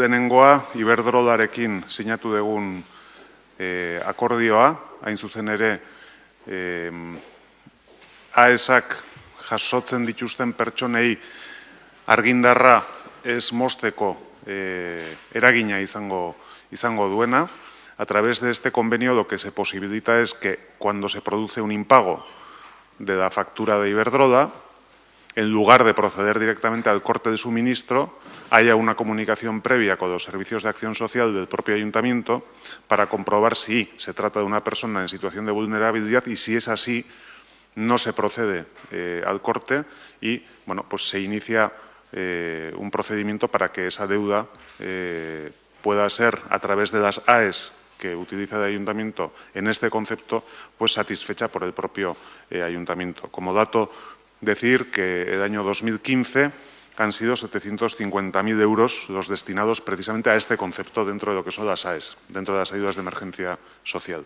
lehenengoa Iberdrolarekin sinatu dugun e, akordioa, hain zuzen ere e, AESak jasotzen dituzten pertsonei argindarra ez mosteko eh, eragina izango, izango duena. A través de este convenio lo que se posibilita es que cuando se produce un impago de la factura de Iberdrola, en lugar de proceder directamente al corte de suministro, haya una comunicación previa con los servicios de acción social del propio ayuntamiento para comprobar si se trata de una persona en situación de vulnerabilidad y si es así, no se procede eh, al corte y bueno, pues se inicia eh, un procedimiento para que esa deuda eh, pueda ser, a través de las AES que utiliza el ayuntamiento en este concepto, pues satisfecha por el propio ayuntamiento. Como dato decir que el año 2015 han sido 750.000 euros los destinados precisamente a este concepto dentro de lo que son las AES, dentro de las ayudas de emergencia social.